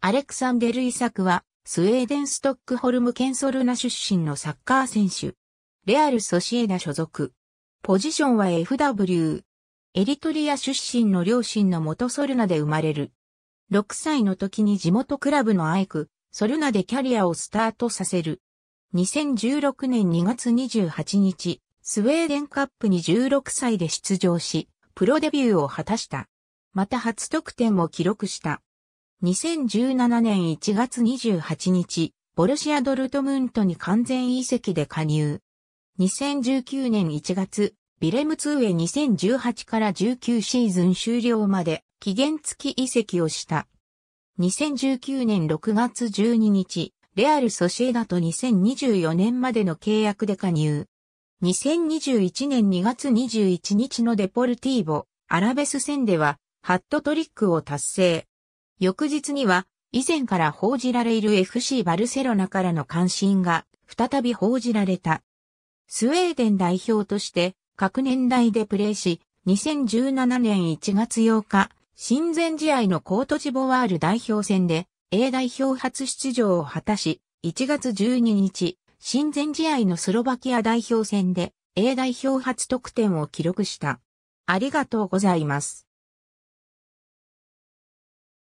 アレクサンデル・イサクは、スウェーデン・ストックホルム・ケンソルナ出身のサッカー選手。レアル・ソシエダ所属。ポジションは FW。エリトリア出身の両親の元ソルナで生まれる。6歳の時に地元クラブのアイク、ソルナでキャリアをスタートさせる。2016年2月28日、スウェーデンカップに16歳で出場し、プロデビューを果たした。また初得点を記録した。2017年1月28日、ボルシア・ドルトムントに完全移籍で加入。2019年1月、ビレム2へ2018から19シーズン終了まで期限付き移籍をした。2019年6月12日、レアル・ソシエダと2024年までの契約で加入。2021年2月21日のデポルティーボ、アラベス戦では、ハットトリックを達成。翌日には、以前から報じられる FC バルセロナからの関心が再び報じられた。スウェーデン代表として各年代でプレーし、2017年1月8日、親善試合のコートジボワール代表戦で A 代表初出場を果たし、1月12日、親善試合のスロバキア代表戦で A 代表初得点を記録した。ありがとうございます。